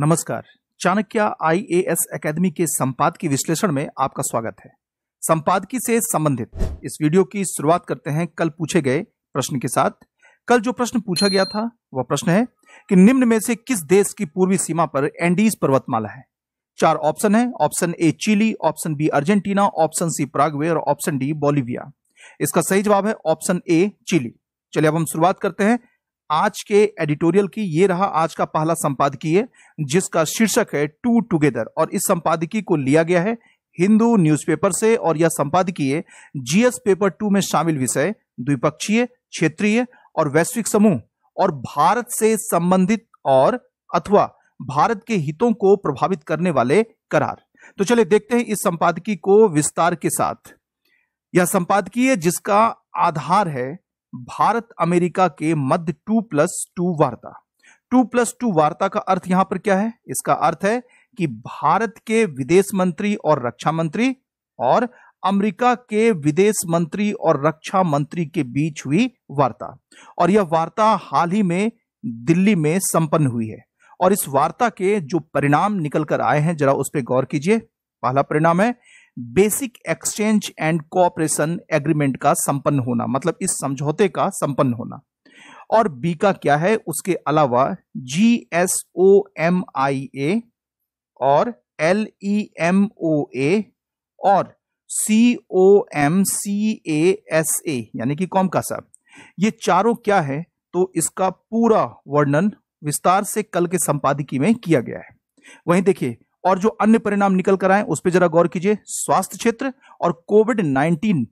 नमस्कार Chanakya IAS academy के संपाद की विश्लेषण में आपका स्वागत है संपादकी से संबंधित इस वीडियो की शुरुआत करते हैं कल पूछे गए प्रश्न के साथ कल जो प्रश्न पूछा गया था वह प्रश्न है कि निम्न में से किस देश की पूर्वी सीमा पर एंडीज पर्वतमाला है चार ऑप्शन है option A Chile option B Argentina option C Paraguay और ऑप्शन डी बोलिविया इसका सही जवाब है ऑप्शन ए चिली चलिए अब हम शुरुआत करते हैं आज के एडिटोरियल की ये रहा आज का पहला संपादकीय जिसका शीर्षक है टू टुगेदर और इस संपादकीय को लिया गया है हिंदू न्यूज़पेपर से और यह संपादकीय जीएस पेपर टू में शामिल विषय द्विपक्षीय क्षेत्रीय और वैश्विक समूह और भारत से संबंधित और अथवा भारत के हितों को प्रभावित करने वाले करार तो चलिए देखते हैं इस संपादकीय को विस्तार के साथ यह संपादकीय जिसका आधार है भारत अमेरिका के मध्य टू प्लस टू वार्ता टू प्लस टू वार्ता का अर्थ यहां पर क्या है इसका अर्थ है कि भारत के विदेश मंत्री और रक्षा मंत्री और अमेरिका के विदेश मंत्री और रक्षा मंत्री के बीच हुई वार्ता और यह वार्ता हाल ही में दिल्ली में संपन्न हुई है और इस वार्ता के जो परिणाम निकलकर आए हैं जरा उस पर गौर कीजिए पहला परिणाम है basic exchange and cooperation agreement का संपन्न होना मतलब इस समझौते का संपन्न होना और बी का क्या है उसके अलावा जी एस ओ एम आई ए और एल ई एम ओ ए और सी O M C A S A यानी कि कॉमकासा ये चारों क्या है तो इसका पूरा वर्णन विस्तार से कल के संपादकीय में किया गया है वहीं देखिए और जो अन्य परिणाम निकल कर आए उस पर जरा गौर कीजिए स्वास्थ्य क्षेत्र और कोविड नाइन्टीन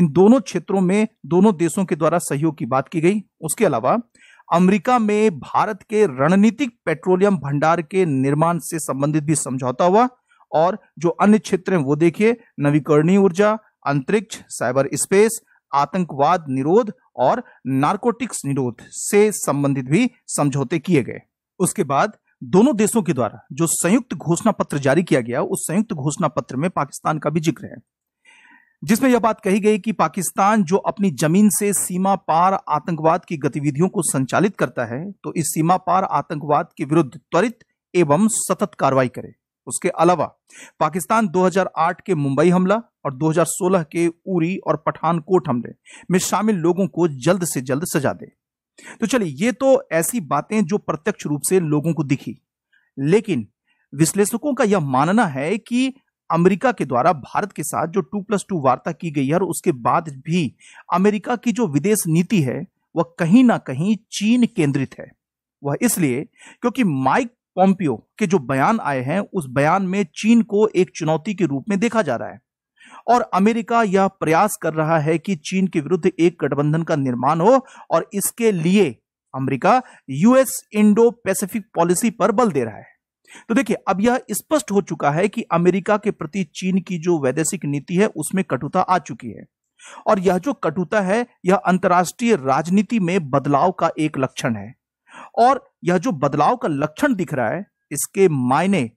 इन दोनों क्षेत्रों में दोनों देशों के द्वारा सहयोग की बात की गई उसके अलावा अमेरिका में भारत के रणनीतिक पेट्रोलियम भंडार के निर्माण से संबंधित भी समझौता हुआ और जो अन्य क्षेत्र हैं वो देखिए नवीकरणीय ऊर्जा अंतरिक्ष साइबर स्पेस आतंकवाद निरोध और नार्कोटिक्स निरोध से संबंधित भी समझौते किए गए उसके बाद दोनों देशों के द्वारा जो संयुक्त घोषणा पत्र जारी किया गया उस संयुक्त घोषणा पत्र में पाकिस्तान का भी जिक्र है जिसमें यह बात कही गई कि पाकिस्तान जो अपनी जमीन से सीमा पार आतंकवाद की गतिविधियों को संचालित करता है तो इस सीमा पार आतंकवाद के विरुद्ध त्वरित एवं सतत कार्रवाई करे उसके अलावा पाकिस्तान 2008 के मुंबई हमला और 2016 के उरी और पठानकोट हमले में शामिल लोगों को जल्द से जल्द सजा दे तो चलिए ये तो ऐसी बातें जो प्रत्यक्ष रूप से लोगों को दिखी लेकिन विश्लेषकों का यह मानना है कि अमेरिका के द्वारा भारत के साथ जो टू प्लस टू वार्ता की गई है और उसके बाद भी अमेरिका की जो विदेश नीति है वह कहीं ना कहीं चीन केंद्रित है वह इसलिए क्योंकि माइक पॉम्पियो के जो बयान आए हैं उस बयान में चीन को एक चुनौती के रूप में देखा जा रहा है और अमेरिका यह प्रयास कर रहा है कि चीन के विरुद्ध एक गठबंधन का निर्माण हो और इसके लिए America US Indo Pacific policy पर बल दे रहा है तो देखिए अब यह स्पष्ट हो चुका है कि अमेरिका के प्रति चीन की जो वैदेशिक नीति है उसमें कटुता आ चुकी है और यह जो कटुता है यह अंतर्राष्ट्रीय राजनीति में बदलाव का एक लक्षण है और यह जो बदलाव का लक्षण दिख रहा है इसके मायने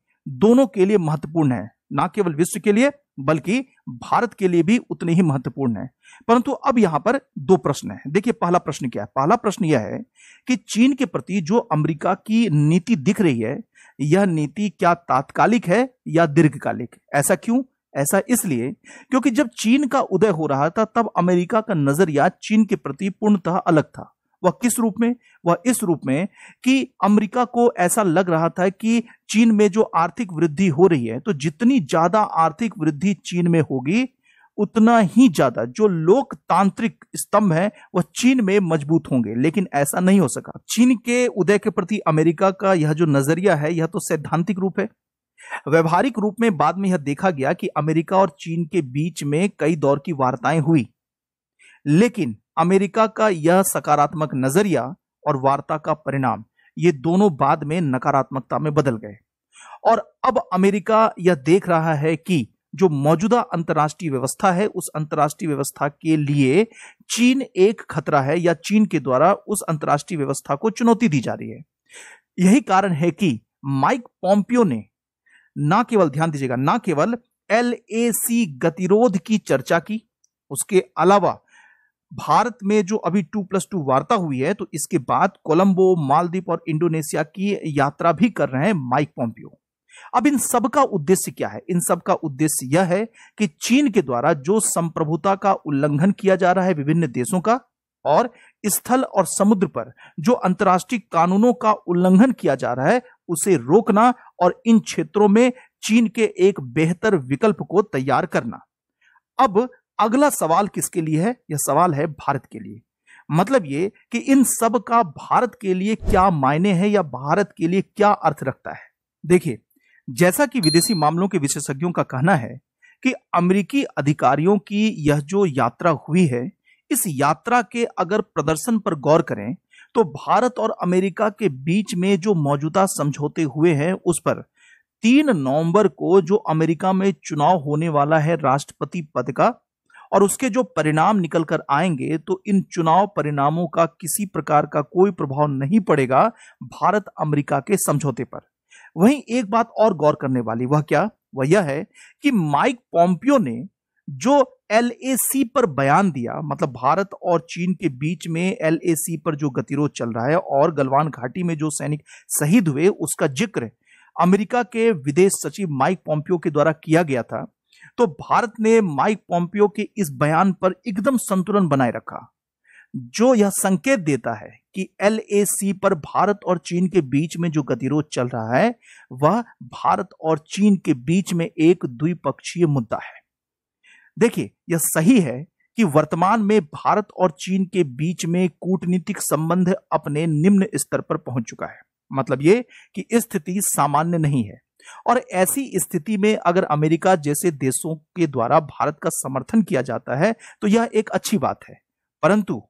दोनों के लिए महत्वपूर्ण है ना केवल विश्व के लिए बल्कि भारत के लिए भी उतने ही महत्वपूर्ण है परंतु अब यहां पर दो प्रश्न है देखिए पहला प्रश्न क्या है पहला प्रश्न यह है कि चीन के प्रति जो अमेरिका की नीति दिख रही है यह नीति क्या तात्कालिक है या दीर्घकालिक ऐसा क्यों ऐसा इसलिए क्योंकि जब चीन का उदय हो रहा था तब अमेरिका का नजरिया चीन के प्रति पूर्णतः अलग था वह किस रूप में वह इस रूप में कि अमेरिका को ऐसा लग रहा था कि चीन में जो आर्थिक वृद्धि हो रही है तो जितनी ज्यादा आर्थिक वृद्धि चीन में होगी उतना ही ज्यादा जो लोकतांत्रिक स्तंभ है वह चीन में मजबूत होंगे लेकिन ऐसा नहीं हो सका चीन के उदय के प्रति अमेरिका का यह जो नजरिया है यह तो सैद्धांतिक रूप है व्यवहारिक रूप में बाद में यह देखा गया कि अमेरिका और चीन के बीच में कई दौर की वार्ताएं हुई लेकिन अमेरिका का यह सकारात्मक नजरिया और वार्ता का परिणाम ये दोनों बाद में नकारात्मकता में बदल गए और अब अमेरिका यह देख रहा है कि जो मौजूदा अंतर्राष्ट्रीय व्यवस्था है उस अंतर्राष्ट्रीय व्यवस्था के लिए चीन एक खतरा है या चीन के द्वारा उस अंतर्राष्ट्रीय व्यवस्था को चुनौती दी जा रही है यही कारण है कि माइक पॉम्पियो ने ना केवल ध्यान दीजिएगा ना केवल एल गतिरोध की चर्चा की उसके अलावा भारत में जो अभी टू प्लस टू वार्ता हुई है तो इसके बाद कोलंबो मालदीप और इंडोनेशिया की यात्रा भी कर रहे हैं माइक पॉम्पियो अब इन सब का उद्देश्य क्या है इन सब का उद्देश्य यह है कि चीन के द्वारा जो संप्रभुता का उल्लंघन किया जा रहा है विभिन्न देशों का और स्थल और समुद्र पर जो अंतर्राष्ट्रीय कानूनों का उल्लंघन किया जा रहा है उसे रोकना और इन क्षेत्रों में चीन के एक बेहतर विकल्प को तैयार करना अब अगला सवाल किसके लिए है यह सवाल है भारत के लिए मतलब ये कि इन सब का भारत के लिए क्या मायने है या भारत के लिए क्या अर्थ रखता है देखिए जैसा कि विदेशी मामलों के विशेषज्ञों का कहना है कि अमेरिकी अधिकारियों की यह जो यात्रा हुई है इस यात्रा के अगर प्रदर्शन पर गौर करें तो भारत और अमेरिका के बीच में जो मौजूदा समझौते हुए हैं उस पर तीन नवंबर को जो अमेरिका में चुनाव होने वाला है राष्ट्रपति पद का और उसके जो परिणाम निकल कर आएंगे तो इन चुनाव परिणामों का किसी प्रकार का कोई प्रभाव नहीं पड़ेगा भारत अमेरिका के समझौते पर वहीं एक बात और गौर करने वाली वह क्या वह यह है कि माइक पॉम्पियो ने जो एल पर बयान दिया मतलब भारत और चीन के बीच में एल पर जो गतिरोध चल रहा है और गलवान घाटी में जो सैनिक शहीद हुए उसका जिक्र अमेरिका के विदेश सचिव माइक पॉम्पियो के द्वारा किया गया था तो भारत ने माइक पॉम्पियो के इस बयान पर एकदम संतुलन बनाए रखा जो यह संकेत देता है कि एल पर भारत और चीन के बीच में जो गतिरोध चल रहा है वह भारत और चीन के बीच में एक द्विपक्षीय मुद्दा है देखिए यह सही है कि वर्तमान में भारत और चीन के बीच में कूटनीतिक संबंध अपने निम्न स्तर पर पहुंच चुका है मतलब ये कि स्थिति सामान्य नहीं है और ऐसी स्थिति में अगर अमेरिका जैसे देशों के द्वारा भारत का समर्थन किया जाता है तो यह एक अच्छी बात है परंतु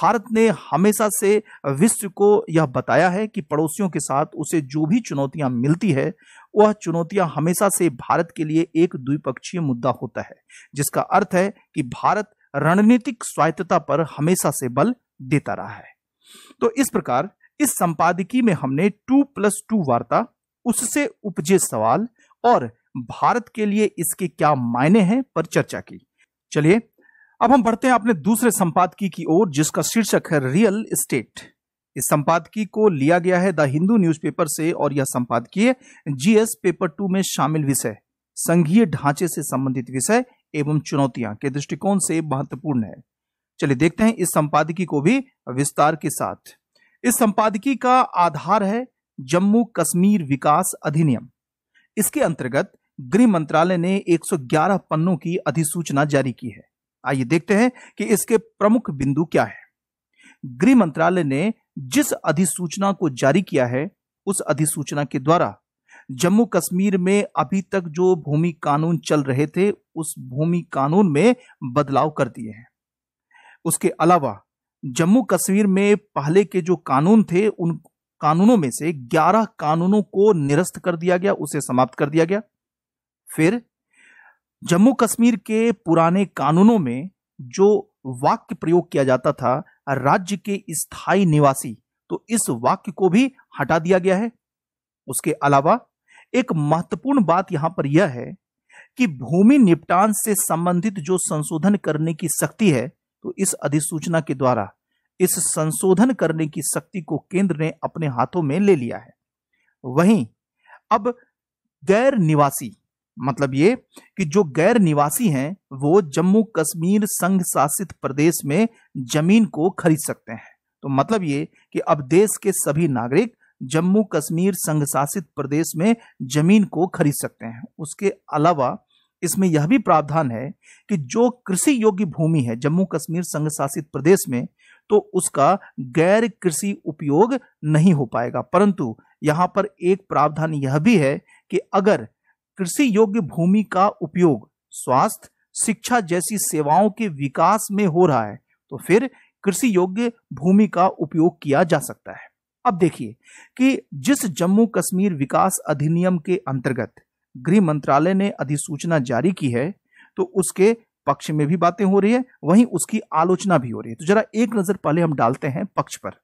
भारत ने हमेशा से विश्व को यह बताया है कि पड़ोसियों के साथ उसे जो भी चुनौतियां मिलती है वह चुनौतियां हमेशा से भारत के लिए एक द्विपक्षीय मुद्दा होता है जिसका अर्थ है कि भारत रणनीतिक स्वायत्तता पर हमेशा से बल देता रहा है तो इस प्रकार इस संपादकीय में हमने टू प्लस टू वार्ता उससे उपजे सवाल और भारत के लिए इसके क्या मायने हैं पर चर्चा की चलिए अब हम बढ़ते हैं अपने दूसरे संपादकीय की ओर जिसका शीर्षक है रियल स्टेट इस संपादकीय को लिया गया है द हिंदू न्यूज़पेपर से और यह संपादकीय जीएस पेपर टू में शामिल विषय संघीय ढांचे से संबंधित विषय एवं चुनौतियां के दृष्टिकोण से महत्वपूर्ण है चलिए देखते हैं इस संपादकीय को भी विस्तार के साथ इस संपादकीय का आधार है जम्मू कश्मीर विकास अधिनियम इसके अंतर्गत गृह मंत्रालय ने 111 पन्नों की अधिसूचना जारी की है आइए देखते हैं कि इसके प्रमुख बिंदु क्या है गृह मंत्रालय ने जिस अधिसूचना को जारी किया है उस अधिसूचना के द्वारा जम्मू कश्मीर में अभी तक जो भूमि कानून चल रहे थे उस भूमि कानून में बदलाव कर दिए हैं उसके अलावा जम्मू कश्मीर में पहले के जो कानून थे उन कानूनों में से 11 कानूनों को निरस्त कर दिया गया उसे समाप्त कर दिया गया फिर जम्मू कश्मीर के पुराने कानूनों में जो वाक्य प्रयोग किया जाता था राज्य के स्थायी निवासी तो इस वाक्य को भी हटा दिया गया है उसके अलावा एक महत्वपूर्ण बात यहां पर यह है कि भूमि निपटान से संबंधित जो संशोधन करने की शक्ति है तो इस अधिसूचना के द्वारा इस संशोधन करने की शक्ति को केंद्र ने अपने हाथों में ले लिया है वहीं अब गैर निवासी मतलब ये कि जो गैर निवासी हैं वो जम्मू कश्मीर संघ शासित प्रदेश में जमीन को खरीद सकते हैं तो मतलब ये कि अब देश के सभी नागरिक जम्मू कश्मीर संघ शासित प्रदेश में जमीन को खरीद सकते हैं उसके अलावा इसमें यह भी प्रावधान है कि जो कृषि योग्य भूमि है जम्मू कश्मीर संघ शासित प्रदेश में तो उसका गैर कृषि उपयोग नहीं हो पाएगा परंतु यहां पर एक प्रावधान यह भी है कि अगर कृषि योग्य भूमि का उपयोग स्वास्थ्य शिक्षा जैसी सेवाओं के विकास में हो रहा है तो फिर कृषि योग्य भूमि का उपयोग किया जा सकता है अब देखिए कि जिस जम्मू कश्मीर विकास अधिनियम के अंतर्गत गृह मंत्रालय ने अधिसूचना जारी की है तो उसके पक्ष में भी बातें हो रही है वहीं उसकी आलोचना भी हो रही है तो जरा एक नज़र पहले हम डालते हैं पक्ष पर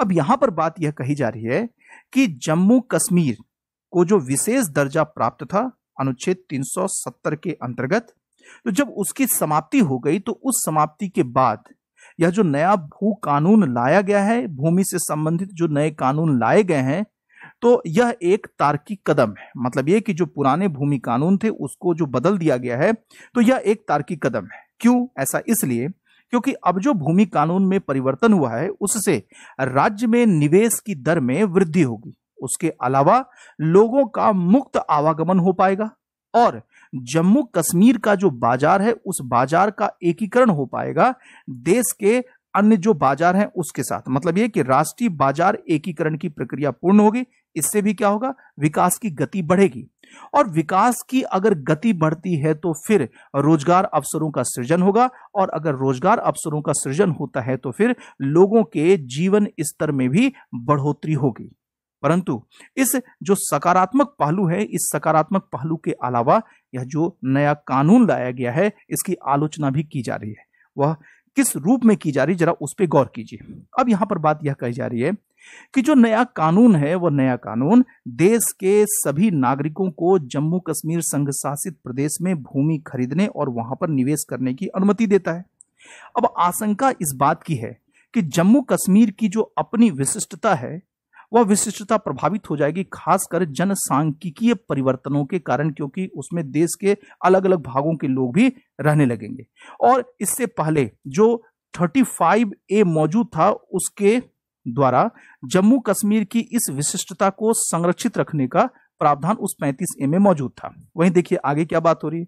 अब यहां पर बात यह कही जा रही है कि जम्मू कश्मीर को जो विशेष दर्जा प्राप्त था अनुच्छेद 370 के अंतर्गत तो जब उसकी समाप्ति हो गई तो उस समाप्ति के बाद यह जो नया भू कानून लाया गया है भूमि से संबंधित जो नए कानून लाए गए हैं तो यह एक तार्किक कदम है मतलब ये कि जो पुराने भूमि कानून थे उसको जो बदल दिया गया है तो यह एक तार्किक कदम है क्यों ऐसा इसलिए क्योंकि अब जो भूमि कानून में परिवर्तन हुआ है उससे राज्य में निवेश की दर में वृद्धि होगी उसके अलावा लोगों का मुक्त आवागमन हो पाएगा और जम्मू कश्मीर का जो बाजार है उस बाजार का एकीकरण हो पाएगा देश के अन्य जो बाजार हैं उसके साथ मतलब ये कि राष्ट्रीय बाजार एकीकरण की प्रक्रिया पूर्ण होगी इससे भी क्या होगा विकास की गति बढ़ेगी और विकास की अगर गति बढ़ती है तो फिर रोजगार अवसरों का सृजन होगा और अगर रोजगार अवसरों का सृजन होता है तो फिर लोगों के जीवन स्तर में भी बढ़ोतरी होगी परंतु इस जो सकारात्मक पहलू है इस सकारात्मक पहलू के अलावा यह जो नया कानून लाया गया है इसकी आलोचना भी की जा रही है वह किस रूप में की जा रही है जरा उस पर गौर कीजिए अब यहां पर बात यह कही जा रही है कि जो नया कानून है वह नया कानून देश के सभी नागरिकों को जम्मू कश्मीर संघ शासित प्रदेश में भूमि खरीदने और वहां पर निवेश करने की अनुमति देता है अब आशंका इस बात की है कि जम्मू कश्मीर की जो अपनी विशिष्टता है वह विशिष्टता प्रभावित हो जाएगी खासकर जनसांख्यिकीय परिवर्तनों के कारण क्योंकि उसमें देश के अलग अलग भागों के लोग भी रहने लगेंगे और इससे पहले जो 35 ए मौजूद था उसके द्वारा जम्मू कश्मीर की इस विशिष्टता को संरक्षित रखने का प्रावधान उस पैंतीस ए में मौजूद था वहीं देखिए आगे क्या बात हो रही है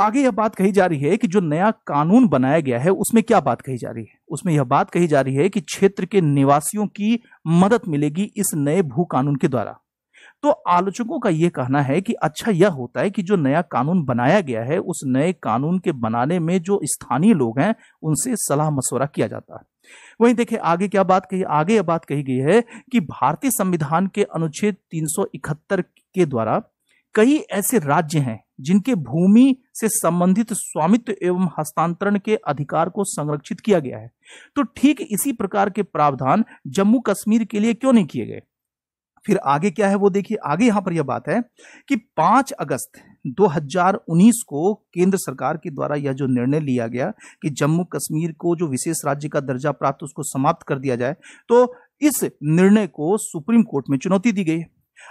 आगे यह बात कही जा रही है कि जो नया कानून बनाया गया है उसमें क्या बात कही जा रही है उसमें यह बात कही जा रही है कि क्षेत्र के निवासियों की मदद मिलेगी इस नए भू कानून के द्वारा तो आलोचकों का यह कहना है कि अच्छा यह होता है कि जो नया कानून बनाया गया है उस नए कानून के बनाने में जो स्थानीय लोग हैं उनसे सलाह मशवरा किया जाता है वहीं देखें आगे क्या बात कही आगे यह बात कही गई है कि भारतीय संविधान के अनुच्छेद 371 के द्वारा कई ऐसे राज्य हैं जिनके भूमि से संबंधित स्वामित्व एवं हस्तांतरण के अधिकार को संरक्षित किया गया है तो ठीक इसी प्रकार के प्रावधान जम्मू कश्मीर के लिए क्यों नहीं किए गए फिर आगे क्या है वो देखिए आगे यहां पर यह बात है कि 5 अगस्त 2019 को केंद्र सरकार के द्वारा यह जो निर्णय लिया गया कि जम्मू कश्मीर को जो विशेष राज्य का दर्जा प्राप्त उसको समाप्त कर दिया जाए तो इस निर्णय को सुप्रीम कोर्ट में चुनौती दी गई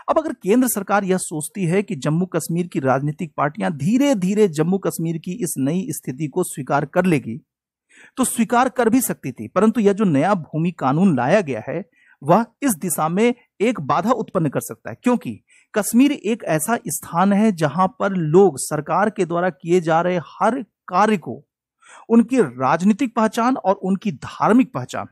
अब अगर केंद्र सरकार यह सोचती है कि जम्मू कश्मीर की राजनीतिक पार्टियां धीरे धीरे जम्मू कश्मीर की इस नई स्थिति को स्वीकार कर लेगी तो स्वीकार कर भी सकती थी परंतु यह जो नया भूमि कानून लाया गया है वह इस दिशा में एक बाधा उत्पन्न कर सकता है क्योंकि कश्मीर एक ऐसा स्थान है जहां पर लोग सरकार के द्वारा किए जा रहे हर कार्य को उनकी राजनीतिक पहचान और उनकी धार्मिक पहचान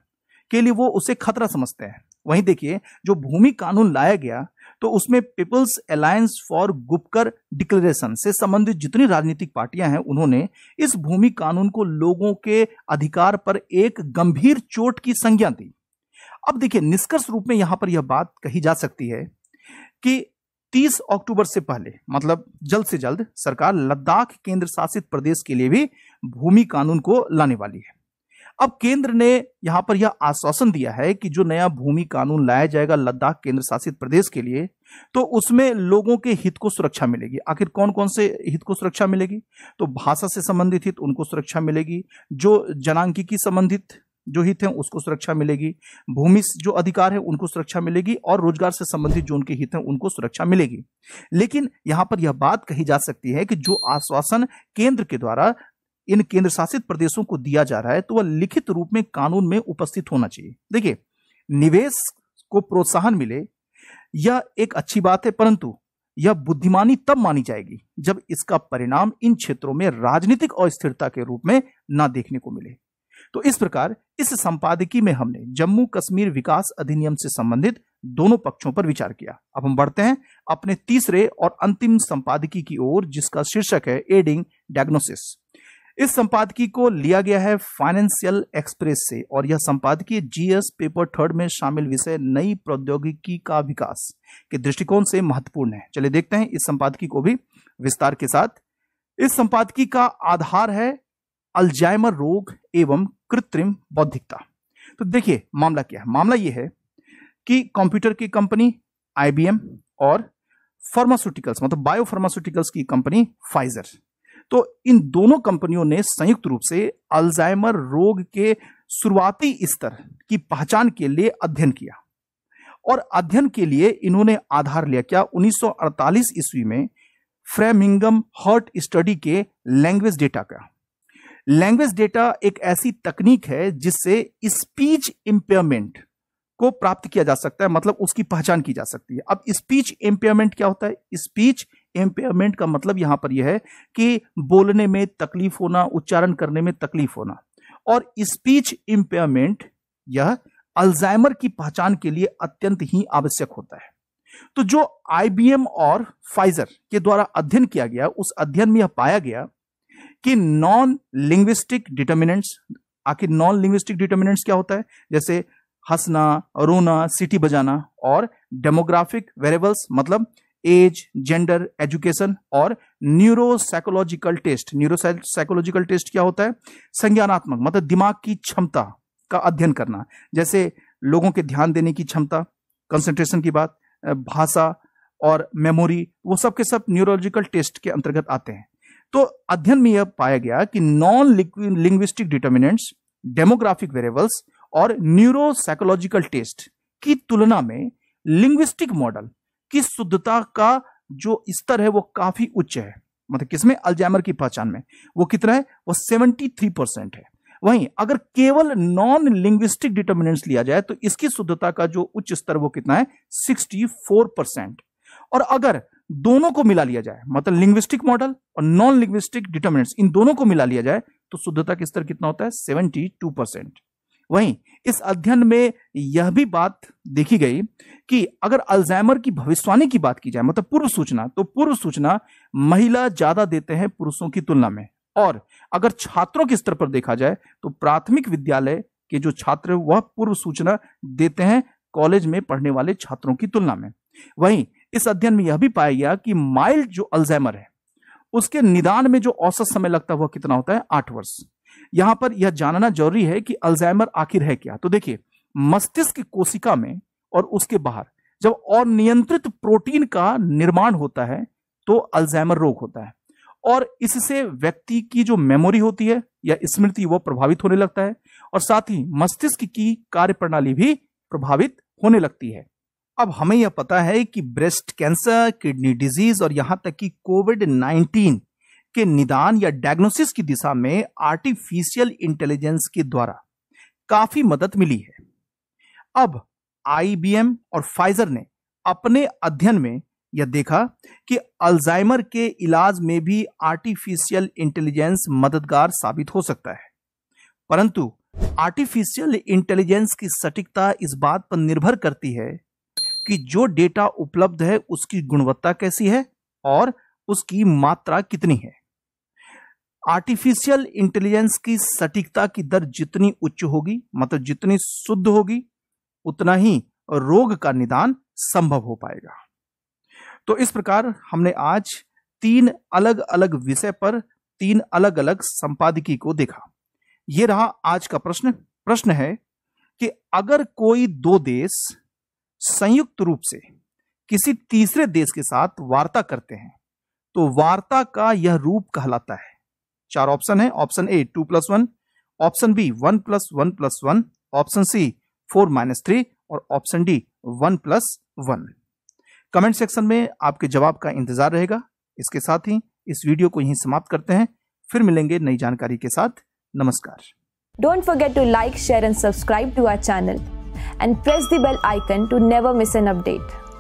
के लिए वो उसे खतरा समझते हैं वहीं देखिए जो भूमि कानून लाया गया तो उसमें people's alliance for Gupkar declaration से संबंधित जितनी राजनीतिक पार्टियां हैं उन्होंने इस भूमि कानून को लोगों के अधिकार पर एक गंभीर चोट की संज्ञा दी अब देखिए निष्कर्ष रूप में यहां पर यह बात कही जा सकती है कि 30 अक्टूबर से पहले मतलब जल्द से जल्द सरकार लद्दाख केंद्र शासित प्रदेश के लिए भी भूमि कानून को लाने वाली है अब केंद्र ने यहां पर यह आश्वासन दिया है कि जो नया भूमि कानून लाया जाएगा लद्दाख केंद्र शासित प्रदेश के लिए तो उसमें लोगों के हित को सुरक्षा मिलेगी आखिर कौन कौन से हित को सुरक्षा मिलेगी तो भाषा से संबंधित हित उनको सुरक्षा मिलेगी जो की संबंधित जो हित हैं उसको सुरक्षा मिलेगी भूमि जो अधिकार है उनको सुरक्षा मिलेगी और रोजगार से संबंधित जो उनके हित हैं उनको सुरक्षा मिलेगी लेकिन यहां पर यह बात कही जा सकती है कि जो आश्वासन केंद्र के द्वारा इन केंद्र शासित प्रदेशों को दिया जा रहा है तो वह लिखित रूप में कानून में उपस्थित होना चाहिए देखिए निवेश को प्रोत्साहन मिले यह एक अच्छी बात है परंतु यह बुद्धिमानी तब मानी जाएगी जब इसका परिणाम इन क्षेत्रों में राजनीतिक अस्थिरता के रूप में ना देखने को मिले तो इस प्रकार इस संपादकी में हमने जम्मू कश्मीर विकास अधिनियम से संबंधित दोनों पक्षों पर विचार किया अब हम बढ़ते हैं अपने तीसरे और अंतिम संपादकी की ओर जिसका शीर्षक है एडिंग डायग्नोसिस इस संपादकी को लिया गया है फाइनेंशियल एक्सप्रेस से और यह संपादकीय जीएस पेपर थर्ड में शामिल विषय नई प्रौद्योगिकी का विकास के दृष्टिकोण से महत्वपूर्ण है चलिए देखते हैं इस संपादकी को भी विस्तार के साथ इस संपादकी का आधार है अल्जाइमर रोग एवं कृत्रिम बौद्धिकता तो देखिए मामला क्या है मामला यह है कि कंप्यूटर की कंपनी आईबीएम और फार्मास्यूटिकल्स मतलब फार्मास्यूटिकल्स की कंपनी फाइजर तो इन दोनों कंपनियों ने संयुक्त रूप से अल्जाइमर रोग के शुरुआती स्तर की पहचान के लिए अध्ययन किया और अध्ययन के लिए इन्होंने आधार लिया क्या 1948 ईस्वी में फ्रेमिंगम हर्ट स्टडी के लैंग्वेज डेटा का लैंग्वेज डेटा एक ऐसी तकनीक है जिससे स्पीच इम्पेयरमेंट को प्राप्त किया जा सकता है मतलब उसकी पहचान की जा सकती है अब स्पीच इम्पेयरमेंट क्या होता है स्पीच इम्पेयरमेंट का मतलब यहां पर यह है कि बोलने में तकलीफ होना उच्चारण करने में तकलीफ होना और स्पीच इंपेयरमेंट यह अल्जाइमर की पहचान के लिए अत्यंत ही आवश्यक होता है तो जो आईबीएम और फाइजर के द्वारा अध्ययन किया गया उस अध्ययन में यह पाया गया कि नॉन लिंग्विस्टिक डिटर्मिनेंट्स आखिर नॉन लिंग्विस्टिक डिटर्मिनेंट्स क्या होता है जैसे हंसना रोना सिटी बजाना और डेमोग्राफिक वेरिएबल्स मतलब एज जेंडर एजुकेशन और न्यूरोसाइकोलॉजिकल टेस्ट न्यूरोसाइकोलॉजिकल टेस्ट क्या होता है संज्ञानात्मक मतलब दिमाग की क्षमता का अध्ययन करना जैसे लोगों के ध्यान देने की क्षमता कंसंट्रेशन की बात भाषा और मेमोरी वो सब के सब न्यूरोलॉजिकल टेस्ट के अंतर्गत आते हैं तो अध्ययन में यह पाया गया कि non liquid linguistic determinants demographic variables और न्यूरोसाइकोलॉजिकल टेस्ट की तुलना में लिंग्विस्टिक मॉडल की शुद्धता का जो स्तर है वो काफी उच्च है मतलब किसमें अल्जाइमर की पहचान में वो कितना है वो 73 परसेंट है वहीं अगर केवल नॉन लिंग्विस्टिक डिटर्मिनेंट्स लिया जाए तो इसकी शुद्धता का जो उच्च स्तर वो कितना है 64 परसेंट और अगर दोनों को मिला लिया जाए मतलब लिंग्विस्टिक मॉडल और नॉन लिंग्विस्टिक डिटर्मिनेंट्स इन दोनों को मिला लिया जाए तो शुद्धता का स्तर कितना होता है सेवेंटी टू परसेंट वहीं इस अध्ययन में यह भी बात देखी गई कि अगर अल्जाइमर की भविष्यवाणी की बात की जाए मतलब पूर्व सूचना तो पूर्व सूचना महिला ज्यादा देते हैं पुरुषों की तुलना में और अगर छात्रों के स्तर पर देखा जाए तो प्राथमिक विद्यालय के जो छात्र वह पूर्व सूचना देते हैं कॉलेज में पढ़ने वाले छात्रों की तुलना में वहीं इस अध्ययन में यह भी पाया गया कि माइल्ड जो अल्जाइमर है उसके निदान में जो औसत समय लगता हुआ कितना होता है आठ वर्ष यहां पर यह जानना जरूरी है कि अल्जाइमर आखिर है क्या तो देखिए मस्तिष्क कोशिका में और उसके बाहर जब अनियंत्रित प्रोटीन का निर्माण होता है तो अल्जाइमर रोग होता है और इससे व्यक्ति की जो मेमोरी होती है या स्मृति वह प्रभावित होने लगता है और साथ ही मस्तिष्क की कार्य प्रणाली भी प्रभावित होने लगती है अब हमें यह पता है कि ब्रेस्ट कैंसर किडनी डिजीज और यहां तक कि कोविड 19 के निदान या डायग्नोसिस की दिशा में आर्टिफिशियल इंटेलिजेंस के द्वारा काफी मदद मिली है अब आईबीएम और फाइजर ने अपने अध्ययन में यह देखा कि अल्जाइमर के इलाज में भी आर्टिफिशियल इंटेलिजेंस मददगार साबित हो सकता है परंतु आर्टिफिशियल इंटेलिजेंस की सटीकता इस बात पर निर्भर करती है कि जो डेटा उपलब्ध है उसकी गुणवत्ता कैसी है और उसकी मात्रा कितनी है आर्टिफिशियल इंटेलिजेंस की सटीकता की दर जितनी उच्च होगी मतलब जितनी शुद्ध होगी उतना ही रोग का निदान संभव हो पाएगा तो इस प्रकार हमने आज तीन अलग अलग विषय पर तीन अलग अलग संपादकी को देखा यह रहा आज का प्रश्न प्रश्न है कि अगर कोई दो देश संयुक्त रूप से किसी तीसरे देश के साथ वार्ता करते हैं तो वार्ता का यह रूप कहलाता है चार ऑप्शन है option A two plus one option B one plus one plus one option C four minus three और option D one plus one comment section में आपके जवाब का इंतजार रहेगा इसके साथ ही इस वीडियो को यहीं समाप्त करते हैं फिर मिलेंगे नई जानकारी के साथ नमस्कार don't forget to like share and subscribe to our channel and press the bell icon to never miss an update.